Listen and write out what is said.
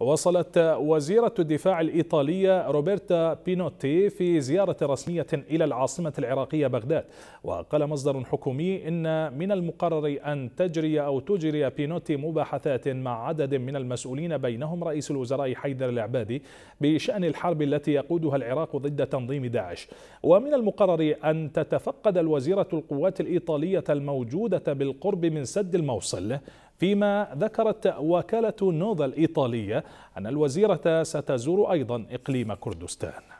وصلت وزيرة الدفاع الإيطالية روبرتا بينوتي في زيارة رسمية إلى العاصمة العراقية بغداد وقال مصدر حكومي إن من المقرر أن تجري أو تجري بينوتي مباحثات مع عدد من المسؤولين بينهم رئيس الوزراء حيدر العبادي بشأن الحرب التي يقودها العراق ضد تنظيم داعش ومن المقرر أن تتفقد الوزيرة القوات الإيطالية الموجودة بالقرب من سد الموصل فيما ذكرت وكالة نوفا الإيطالية أن الوزيرة ستزور أيضا إقليم كردستان